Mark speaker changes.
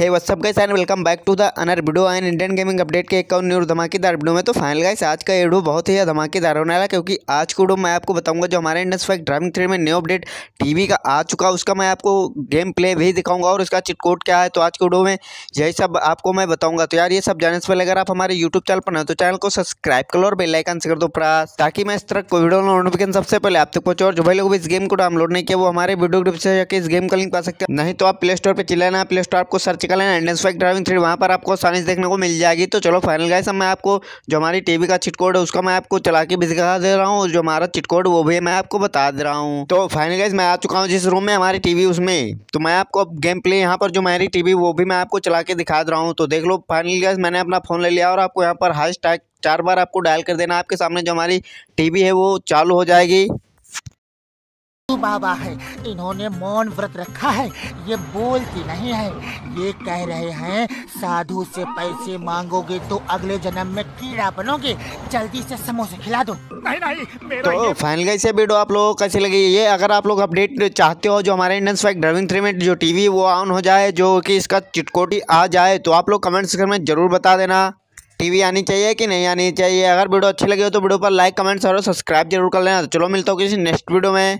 Speaker 1: है what's up guys and welcome back to the another video and Indian gaming update के एक और new धमाकेदार वीडियो में तो फाइनल गाइस आज का वीडियो बहुत ही धमाकेदार होने वाला क्योंकि आज की वीडियो मैं आपको बताऊंगा जो हमारे इंडस फाइक ड्राइविंग थ्री में न्यू अपडेट टीवी का आ चुका उसका मैं आपको गेम प्ले भी दिखाऊंगा और उसका चिटकोट क्या है तो आज के वीडियो में यही सब आपको मैं बताऊंगा तो यार ये सब जानने से पहले अगर आप हमारे यूट्यूब चैनल पर ना तो चैनल को सब्सक्राइब कर लो और बेलाइकन से कर दो प्रास ताकि मैं इस तरह को वीडियो नोटिफिकेशन सबसे पहले आप तक पहुंचे और जो भाई लोग इस गेम को डाउनलोड नहीं किया वो हमारे वीडियो डिस्क्रिप्शन से जाकर इस गेम का लिंक पा सकते हैं नहीं तो आप प्ले स्टोर पर चिल्लाना प्ले स्टोर आपको search practical and Indian bikes driving three वहाँ पर आपको साइंस देखने को मिल जाएगी तो चलो फाइनल गाइस मैं आपको जो हमारी टीवी का चिट कोड है उसका मैं आपको चला के भी दिखा दे रहा हूँ जो हमारा चिट कोड वो भी मैं आपको बता दे रहा हूँ तो फाइनल गाइस मैं आ चुका हूँ जिस रूम में हमारी टीवी उसमें तो मैं आपको गेम प्ले यहाँ पर जो हमारी टीवी वो भी मैं आपको चला के दिखा दे रहा हूँ तो देख लो फाइनल गाइस मैंने अपना फ़ोन ले लिया और आपको यहाँ पर हैश चार बार आपको डायल कर देना आपके सामने जो हमारी टीवी है वो चालू हो जाएगी
Speaker 2: बाबा है इन्होंने मौन व्रत रखा है ये बोलती नहीं है ये कह रहे हैं साधु से पैसे मांगोगे तो अगले जन्म में कीड़ा बनोगे जल्दी से समोसे खिला दो नहीं नहीं मेरा तो
Speaker 1: फाइनल गाइस ये वीडियो आप लोगों को कैसी लगी ये अगर आप लोग अपडेट चाहते हो जो हमारे इंडियन स्वाइक ड्राइविंग थ्री में जो टीवी वो ऑन हो जाए जो कि इसका चिटकोटी आ जाए तो आप लोग कमेंट सेक्शन में जरूर बता देना टीवी आनी चाहिए कि नहीं आनी चाहिए अगर वीडियो अच्छी लगी हो तो वीडियो पर लाइक कमेंट्स और सब्सक्राइब जरूर कर लेना तो चलो मिलता हूँ किसी नेक्स्ट वीडियो में